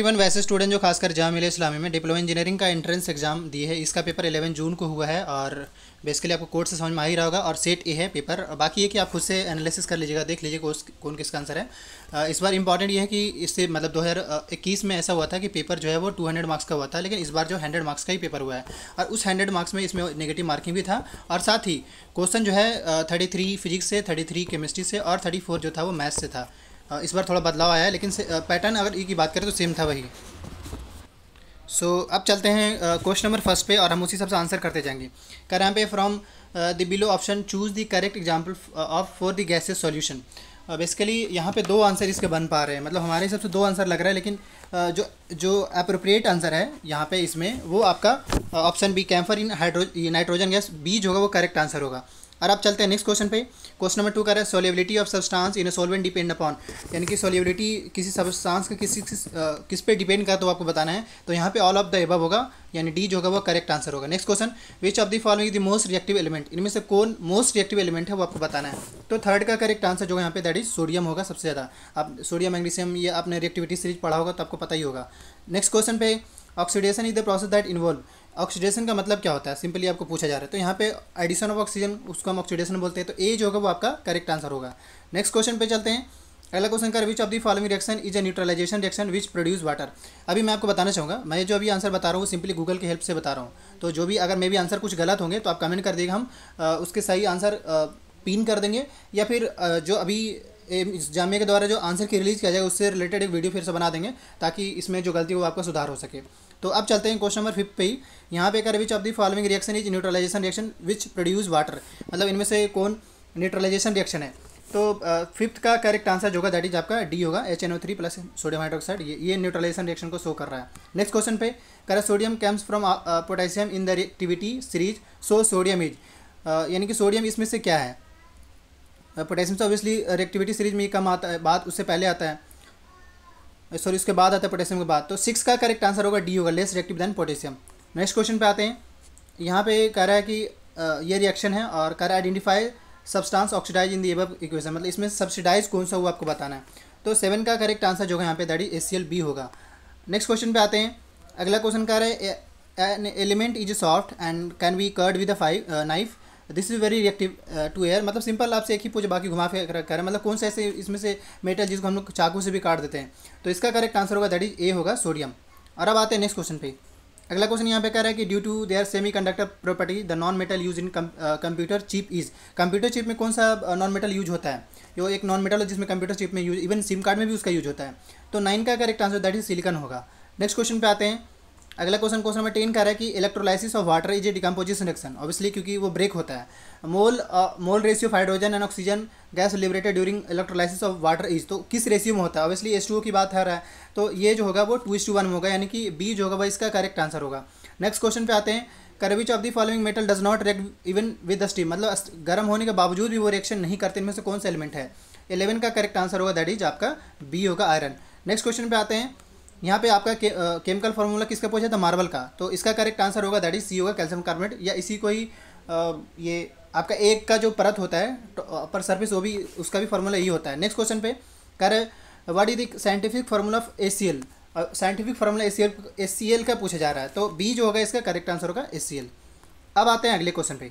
even वैसे student जो खासकर जहाँ मिले इस्लामी में डिप्लोमा इंजीनियरिंग का एंट्रेंस एग्जाम दी है इसका पेपर 11 जून को हुआ है और बेसिकली आपको कोर्स से समझ में आ ही रहा होगा और सेट ए है पेपर बाकी ये कि आप खुद से एनालिसिस कर लीजिएगा देख लीजिए कौन कौन किसका आंसर है इस बार इंपॉर्टेंट ये है कि इससे मतलब 2021 में ऐसा हुआ था कि पेपर जो है वो 200 मार्क्स का हुआ था लेकिन इस बार जो 100 मार्क्स का ही पेपर हुआ है और उस 100 मार्क्स में इसमें नेगेटिव मार्किंग भी था और साथ ही क्वेश्चन जो है थर्टी फिजिक्स से थर्टी केमिस्ट्री से और थर्टी जो था वो मैथ्स से था हाँ, इस बार थोड़ा बदलाव आया है लेकिन पैटर्न अगर ई e की बात करें तो सेम था वही सो so, अब चलते हैं क्वेश्चन नंबर फर्स्ट पे और हम उसी हिसाब से आंसर करते जाएंगे कह रहे हैं पे from the below option choose the correct example of for the gases solution basically यहाँ पे दो आंसर इसके बन पा रहे हैं मतलब हमारे हिसाब से दो आंसर लग रहा है लेकिन जो जो अप्रोप्रिएट आंसर है यहाँ पे इसमें वो आपका option B camphor in hydro nitrogen gas B जो होगा वो करेक्ट आंसर होगा और आप चलते हैं नेक्स्ट क्वेश्चन पे क्वेश्चन नंबर टू का है solubility of substance in solvent depend upon यानी कि सोलिबिलिटी किसी सब्सटेंस का किसी किस, किस पे डिपेंड करता है आपको बताना है तो यहाँ पे ऑल ऑफ द एबव होगा यानी डी जो होगा वो करेक्ट आंसर होगा next question which of the following the most reactive element इनमें से कौन मोस्ट रिएक्टिव एलिमेंट है वो आपको बताना है तो थर्ड का करेक्ट आंसर जो यहाँ पे दैट इज सोडियम होगा सबसे ज़्यादा आप सोडियम मैग्नीशियम ये आपने रिएक्टिविटी सीरीज पढ़ा होगा तो आपको पता ही होगा नेक्स्ट क्वेश्चन पे oxidation is the process that involve oxidation का मतलब क्या होता है सिंपली आपको पूछा जा रहा है तो यहाँ पे एडिशन ऑफ ऑक्सीजन उसको हम ऑक्सीडेशन बोलते हैं तो ए जो होगा वो आपका करेक्ट आंसर होगा नेक्स्ट क्वेश्चन पे चलते हैं अगला क्वेश्चन का which of the following reaction is a neutralisation reaction which produce water अभी मैं आपको बताना चाहूँगा मैं जो अभी आंसर बता रहा हूँ सिंपली गूगल के हेल्प से बता रहा हूँ तो जो भी अगर मे भी आंसर कुछ गलत होंगे तो आप कमेंट कर देगा हम आ, उसके सही आंसर पिन कर देंगे या फिर जो अभी इस जामिया के द्वारा जो आंसर की रिलीज़ किया जाएगा उससे रिलेटेड एक वीडियो फिर से बना देंगे ताकि इसमें जो गलती हो आपका सुधार हो सके तो अब चलते हैं क्वेश्चन नंबर फिफ्थ पे ही यहाँ पे कर which of the following reaction is neutralisation reaction which produce water मतलब इनमें से कौन न्यूट्रलाइजेशन रिएक्शन है तो फिफ्थ का करेक्ट आंसर जो होगा दैट इज आपका डी होगा H N O three plus sodium hydroxide ये ये न्यूट्रलाइजेशन रिएक्शन को शो कर रहा है नेक्स्ट क्वेश्चन पे correct sodium comes from potassium in the reactivity series so sodium is यानी कि सोडियम इसमें से क्या है पोटेशियम uh, से ऑब्वियसली रिएक्टिविटी सीरीज में ही कम आता है बात उससे पहले आता है सॉरी uh, उसके बाद आता है पोटेशियम के बाद तो सिक्स का करेक्ट आंसर होगा डी होगा less reactive than potassium next question पे आते हैं यहाँ पे कह रहा है कि uh, ये रिएक्शन है और कह रहा है identify substance oxidise in the एब इक्वेशन मतलब इसमें सब्सिडाइज कौन सा हुआ आपको बताना है तो सेवन का करेक्ट आंसर जो है यहाँ पे दाड़ी ए सी एल बी होगा नेक्स्ट क्वेश्चन पे आते हैं अगला क्वेश्चन कह रहा है an element is soft and can be cut with a five knife this is very reactive to air मतलब सिंपल आपसे एक ही पूछे बाकी घुमा फिर कर रहे मतलब कौन सा ऐसे इसमें से मेटल जिसको हम लोग चाकू से भी काट देते हैं तो इसका करेक्ट आंसर होगा दैट इज ए होगा सोडियम और अब आते हैं नेक्स्ट क्वेश्चन पे अगला क्वेश्चन यहाँ पे कह रहा है कि due to their semiconductor property the non metal use in computer chip is computer chip में कौन सा नॉन मेटल यूज होता है जो एक नॉन मेटल है जिसमें कंप्यूटर चिप में यूज इवन सिम कार्ड में भी उसका यूज होता है तो नाइन का correct answer that is silicon होगा नेक्स्ट क्वेश्चन पे आते हैं अगला क्वेश्चन क्वेश्चन नंबर टेन का रहा है कि electrolysis of water is a decomposition reaction obviously क्योंकि वो ब्रेक होता है mole mole ratio of hydrogen and oxygen gas liberated during electrolysis of water is तो किस रेशियो में होता है ऑब्वियसली एस की बात है रहा है तो ये जो होगा वो टू इस टू वन होगा यानी कि बी जो होगा वह इसका करेक्ट आंसर होगा नेक्स्ट क्वेश्चन पे आते हैं करविच of the following metal does not react even with the steam मतलब गर्म होने के बावजूद भी वो रिएक्शन नहीं करते इनमें से कौन सा एलिमेंट है एलेवन का करेक्ट आंसर होगा दैट इज आपका बी होगा आयरन नेक्स्ट क्वेश्चन पे आते हैं यहाँ पे आपका के, केमिकल फार्मूला किसका पूछा था मार्बल का तो इसका करेक्ट आंसर होगा दैट इज सी होगा कैल्शियम कार्बोनेट या इसी को ही आ, ये आपका एक का जो परत होता है तो, पर सर्फिस वो भी उसका भी फॉर्मूला यही होता है नेक्स्ट क्वेश्चन पे कर what is the scientific formula of A C L scientific formula A C L A C L का पूछा जा रहा है तो बी जो होगा इसका करेक्ट आंसर होगा ए सी एल अब आते हैं अगले क्वेश्चन पे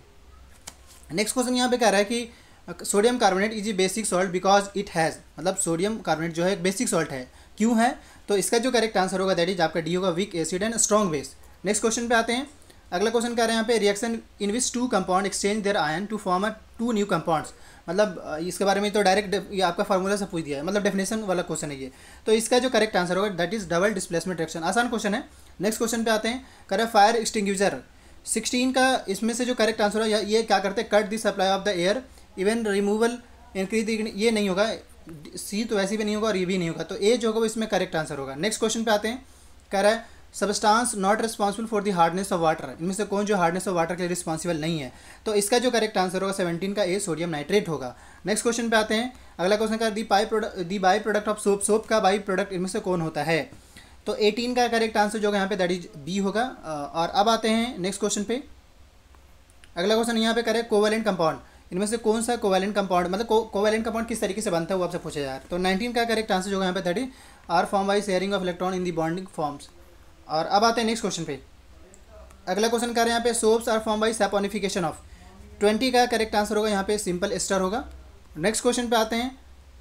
नेक्स्ट क्वेश्चन यहाँ पे कह रहा है कि sodium carbonate is a basic salt because it has मतलब सोडियम कार्बोनेट जो है बेसिक सॉल्ट है क्यों है तो इसका जो करेक्ट आंसर होगा दैट इज आपका डी होगा weak acid and strong base next question पे आते हैं अगला क्वेश्चन कह रहे हैं यहाँ पे reaction in which two compound exchange their ion to form a two new compounds मतलब इसके बारे में तो डायरेक्ट ये आपका फॉर्मूला से पूछ दिया है मतलब डेफिनेशन वाला क्वेश्चन है ये तो इसका जो करेक्ट आंसर होगा that is double displacement reaction आसान क्वेश्चन है नेक्स्ट क्वेश्चन पे आते हैं करें फायर एक्सटिंग्विजर सिक्सटीन का इसमें से जो करेक्ट आंसर होगा ये क्या करते हैं cut the supply of the air even removal increase ये नहीं होगा सी तो वैसे भी नहीं होगा और ये भी नहीं होगा तो ए जो होगा इसमें करेक्ट आंसर होगा नेक्स्ट क्वेश्चन पे आते हैं कह रहा है substance not responsible for the hardness of water इनमें से कौन जो हार्डनेस ऑफ वाटर के लिए रिस्पॉन्सिबल नहीं है तो इसका जो करेक्ट आंसर होगा सेवेंटीन का ए सोडियम नाइट्रेट होगा नेक्स्ट क्वेश्चन पे आते हैं अगला क्वेश्चन कर the by product the by product of soap soap का बाई प्रोडक्ट इनमें से कौन होता है तो एटीन का करेक्ट आंसर जो होगा यहाँ पे दैट इज बी होगा और अब आते हैं नेक्स्ट क्वेश्चन पे अगला क्वेश्चन यहाँ पे करें कोवेलेंट कंपाउंड इनमें से कौन सा कोवैलेंट कंपाउंड मतलब कोवैलेंट कंपाउंड किस तरीके से बनता है वो आपसे पूछा जा रहा है तो नाइनटीन का करेक्ट आंसर जो है यहाँ पे thirty are form by sharing of electron in the bonding forms और अब आते हैं नेक्स्ट क्वेश्चन पे अगला क्वेश्चन कर रहे हैं यहाँ पे soaps are form by saponification of twenty का करेक्ट आंसर होगा यहाँ पे सिंपल स्टार होगा नेक्स्ट क्वेश्चन पे आते हैं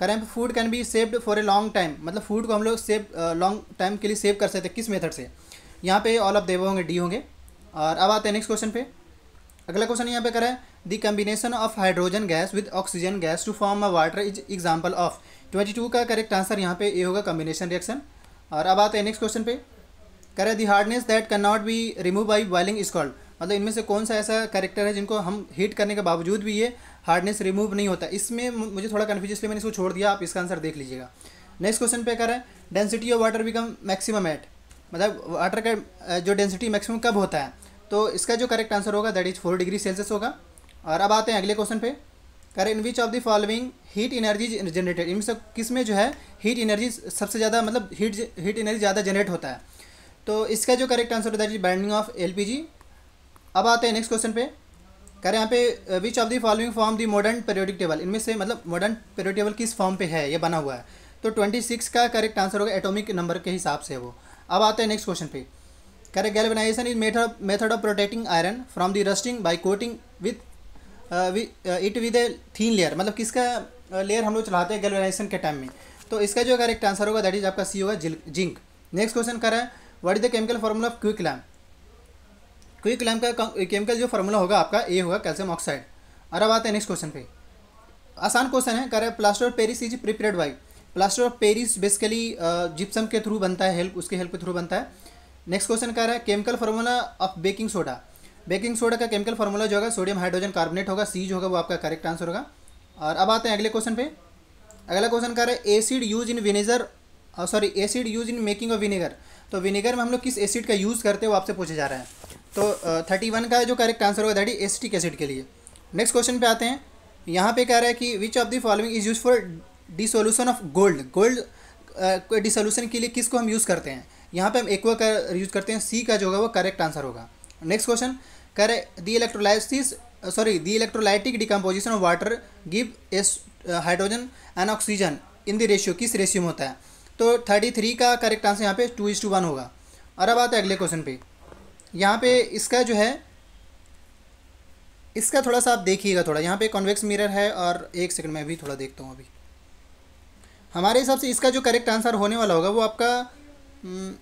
करें food can be saved for a long time मतलब फूड को हम लोग सेव लॉन्ग टाइम के लिए सेव कर सकते हैं किस मेथड से यहाँ पे ऑल ऑफ देव होंगे डी होंगे और अब आते हैं नेक्स्ट क्वेश्चन पे अगला क्वेश्चन यहाँ पे करें the combination of hydrogen gas with oxygen gas to form a water is example of twenty two का करेक्ट आंसर यहाँ पे ए होगा कम्बिनेशन रिएक्शन और अब आते हैं नेक्स्ट क्वेश्चन पे करें the hardness that can not be remove by boiling is called मतलब इनमें से कौन सा ऐसा करेक्टर है जिनको हम हीट करने के बावजूद भी ये हार्डनेस रिमूव नहीं होता इसमें मुझे थोड़ा कन्फ्यूज इसलिए मैंने इसको छोड़ दिया आप इसका आंसर देख लीजिएगा नेक्स्ट क्वेश्चन पे करें density of water become maximum at मतलब वाटर का जो डेंसिटी मैक्सिमम कब होता है तो इसका जो करेक्ट आंसर होगा that is four degree Celsius होगा और अब आते हैं अगले क्वेश्चन पे कर in which of the following heat energy generated इनमें से किस में जो है हीट एनर्जी सबसे ज़्यादा मतलब हीट हीट एनर्जी ज़्यादा जनरेट होता है तो इसका जो करेक्ट आंसर होता है बाइंडिंग ऑफ जी अब आते हैं नेक्स्ट क्वेश्चन पे कर यहाँ पे which of the following form the modern periodic table इनमें से मतलब मॉडर्न पेरियोडिक टेबल किस फॉर्म पे है ये बना हुआ है तो ट्वेंटी सिक्स का करेक्ट आंसर होगा एटॉमिक नंबर के हिसाब से वो अब आते हैं नेक्स्ट क्वेश्चन पे करें galvanization is method method of protecting iron from the rusting by coating with it with a thin layer मतलब किसका लेयर हम लोग चलाते हैं गैल्वेनाइजेशन के टाइम में तो इसका जो करेक्ट आंसर होगा दैट इज आपका सी होगा जिंक नेक्स्ट क्वेश्चन करें what is the chemical formula of quick lamp quick lamp का केमिकल जो फार्मूला होगा आपका ए होगा कैल्शियम ऑक्साइड और अब आते हैं नेक्स्ट क्वेश्चन पे आसान क्वेश्चन है करें plaster of Paris is prepared by plaster of Paris basically gypsum के थ्रू बनता है हेल्प उसके हेल्प के थ्रू बनता है नेक्स्ट क्वेश्चन कह रहा है chemical formula of baking soda baking soda का केमिकल फार्मूला जो होगा सोडियम हाइड्रोजन कार्बोनेट होगा सी जो होगा वो आपका करेक्ट आंसर होगा और अब आते हैं अगले क्वेश्चन पे अगला क्वेश्चन कह रहा है acid use in vinegar sorry acid use in making of vinegar तो विनेगर में हम लोग किस एसिड का यूज़ करते हैं वो आपसे पूछा जा रहा है तो थर्टी वन का जो करेक्ट आंसर होगा दैट इज एसिटिक एसिड के लिए नेक्स्ट क्वेश्चन पे आते हैं यहाँ पे कह रहा है कि which of the following is use for dissolution of gold gold के डिसोल्यूशन के लिए किसको हम यूज़ करते हैं यहाँ पे हम एक्वा का यूज़ करते हैं सी का जो होगा वो करेक्ट आंसर होगा नेक्स्ट क्वेश्चन कह रहे the electrolysis sorry the electrolytic decomposition of water gives hydrogen and oxygen in the ratio किस रेशियो में होता है तो थर्टी थ्री का करेक्ट आंसर यहाँ पे टू इज टू वन होगा और अब आते हैं अगले क्वेश्चन पे यहाँ पे इसका जो है इसका थोड़ा सा आप देखिएगा थोड़ा यहाँ पे कॉन्वेक्स मिरर है और एक सेकंड में भी थोड़ा देखता हूँ अभी हमारे हिसाब से इसका जो करेक्ट आंसर होने वाला होगा वो आपका हम्म,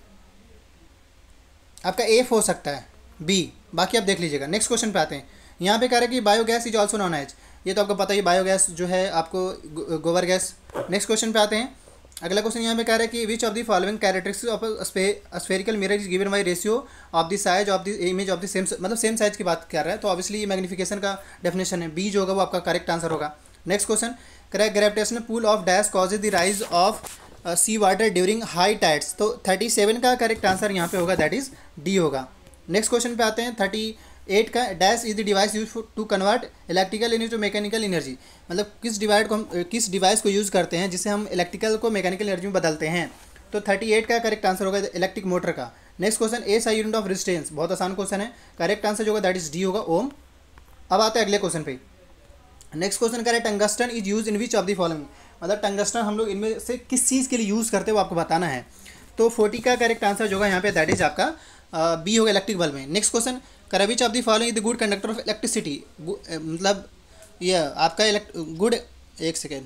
आपका एफ हो सकता है बी बाकी आप देख लीजिएगा नेक्स्ट क्वेश्चन पे आते हैं यहाँ पे कह रहे हैं कि biogas is also known as ये तो आपको पता ही बायोगैस जो है आपको गोबर गैस नेक्स्ट क्वेश्चन पे आते हैं अगला क्वेश्चन यहाँ पे कह रहा है कि which of the following characteristics of spherical mirror is given by ratio of the size of the image of the same मतलब सेम साइज की बात कर रहा है तो ऑब्वियसली मैग्नीफिकेशन का डेफिनेशन है बी जो होगा वो आपका करेक्ट आंसर होगा next question correct gravitational pull of dash cause the rise of sea water during high tides तो थर्टी सेवन का करेक्ट आंसर यहाँ पे होगा दैट इज डी होगा नेक्स्ट क्वेश्चन पे आते हैं थर्टी एट का dash is the device use to convert electrical energy to mechanical energy मतलब किस डिवाइड को हम किस डिवाइस को यूज़ करते हैं जिससे हम इलेक्ट्रिकल को मैकेनिकल एनर्जी में बदलते हैं तो थर्टी एट का करेक्ट आंसर होगा इलेक्ट्रिक मोटर का next question S I unit of resistance बहुत आसान क्वेश्चन है करेक्ट आंसर जो होगा दैट इज डी होगा ओम अब आते हैं अगले क्वेश्चन पे नेक्स्ट क्वेश्चन करें tungsten is use in which of the following मतलब टंगस्टन हम लोग इनमें से किस चीज़ के लिए यूज़ करते वो आपको बताना है तो फोर्टी का करेक्ट आंसर जो होगा यहाँ पे दैट इज आपका बी होगा इलेक्ट्रिक बल्ब में नेक्स्ट क्वेश्चन करा of the following the good conductor of electricity मतलब यह आपका गुड एक सेकेंड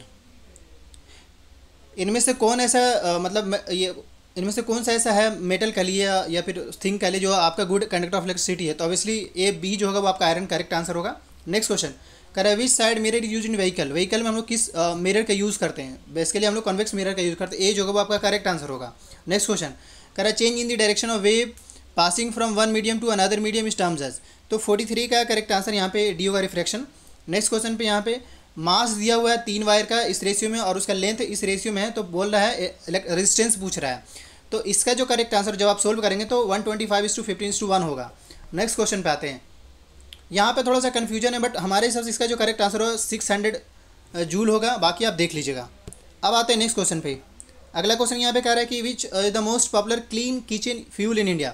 इनमें से कौन ऐसा आ, मतलब ये इनमें से कौन सा ऐसा है मेटल कह लिए या फिर थिंग कह लिए जो आपका गुड कंडक्टर ऑफ इलेक्ट्रिसिटी है तो ऑब्वियसली ए बी जो होगा वो आपका आयरन करेक्ट आंसर होगा नेक्स्ट क्वेश्चन करें which side mirror use in vehicle vehicle में हम लोग किस मिरर का यूज़ करते हैं बेसिकली हम लोग कॉन्वेक्स मिरर का यूज़ करते हैं ए जो होगा वो आपका करेक्ट आंसर होगा नेक्स्ट क्वेश्चन करा change in the direction of wave passing from one medium to another medium is terms as तो फोर्टी थ्री का करेक्ट आंसर यहाँ पे डी होगा रिफ्रैक्शन नेक्स्ट क्वेश्चन पे यहाँ पे मास दिया हुआ है तीन वायर का इस रेशियो में और उसका लेंथ इस रेशियो में है तो बोल रहा है रेजिस्टेंस पूछ रहा है तो इसका जो करेक्ट आंसर जब आप सोल्व करेंगे तो one twenty five is to fifteen is to one होगा नेक्स्ट क्वेश्चन पे आते हैं यहाँ पे थोड़ा सा कन्फ्यूजन है बट हमारे हिसाब से इसका जो करेक्ट आंसर होगा सिक्स हंड्रेड जूल होगा बाकी आप देख लीजिएगा अब आते हैं नेक्स्ट क्वेश्चन पे अगला क्वेश्चन यहाँ पे कह रहा है कि which is the most popular clean kitchen fuel in India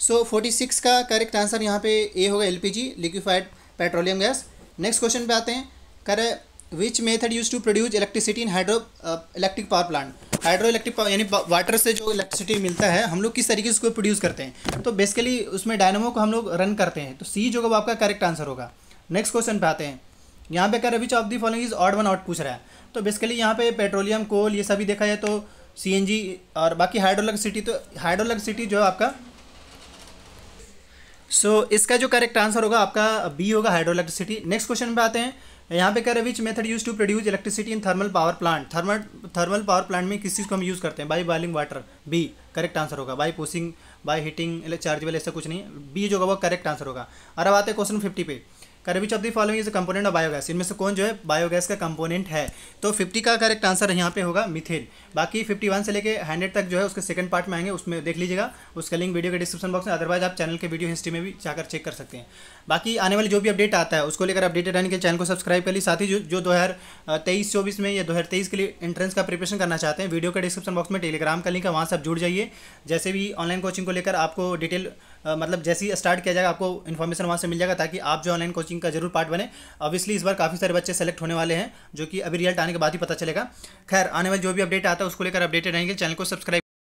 so so, six का करेक्ट आंसर यहाँ पे ए होगा L P G liquefied petroleum gas next question पे आते हैं करे which method use to produce electricity in hydro electric power plant hydro electric power यानी water से जो इलेक्ट्रिसिटी मिलता है हम लोग किस तरीके से उसको प्रोड्यूस करते हैं तो बेसिकली उसमें डायनोमो को हम लोग रन करते हैं तो सी जो होगा आपका करेक्ट आंसर होगा नेक्स्ट क्वेश्चन पे आते हैं यहाँ पे कर which of the following is odd one out पूछ रहा है तो बेसिकली यहाँ पे पेट्रोलियम कोल ये सभी देखा जाए तो सी और बाकी हाइड्रो सिटी तो हाइड्रो सिटी जो है आपका सो so, इसका जो करेक्ट आंसर होगा आपका बी होगा हाइड्रो इलेक्ट्रिसिटी नेक्स्ट क्वेश्चन पे आते हैं यहाँ पे कह रहे which method use to produce electricity in thermal power plant thermal thermal power plant में किस चीज़ को हम यूज़ करते हैं by boiling water B correct answer होगा by posing by heating chargeable ऐसा कुछ नहीं बी जो होगा वो करेक्ट आंसर होगा अब आते हैं क्वेश्चन फिफ्टी पे which of the following is component of biogas इनमें से कौन जो है बायोगैस का कंपोनेंट है तो फिफ्टी का करेक्ट आंसर यहाँ पे होगा मिथेन बाकी फिफ्टी वन से लेके हंड्रेड तक जो है उसके सेकंड पार्ट में आएंगे उसमें देख लीजिएगा उसका लिंक वीडियो के डिस्क्रिप्शन बॉक्स में अदरवाइज आप चैनल के वीडियो हिस्ट्री में भी जाकर चेक कर सकते हैं बाकी आने वाले जो भी अपडेट आता है उसको लेकर अपडेटेड रहने के चैनल को सब्सक्राइब कर ली साथ ही जो जो दो हज़ार तेईस चौबीस में या दो हज़ार तेईस के लिए एंट्रेंस का प्रिपरेशन करना चाहते हैं वीडियो के डिस्क्रिप्शन बॉक्स में टेलीग्राम का लिंक है वहाँ से आप जुड़ जाइए जैसे भी ऑनलाइन कोचिंग को लेकर आपको डिटेल मतलब जैसे ही स्टार्ट किया जाएगा आपको इन्फॉर्मेशन वहाँ से मिल जाएगा ताकि आप जो ऑनलाइन कोचिंग का जरूर पार्ट बने ऑब्वियसली इस बार काफ़ी सारे बच्चे सेलेक्ट होने वाले हैं जो कि अभी रिजल्ट आने के बाद ही पता चलेगा खैर आने वाले जो भी अपडेट आता है उसको लेकर अपडेटेड रहेंगे चैनल को सब्सक्राइब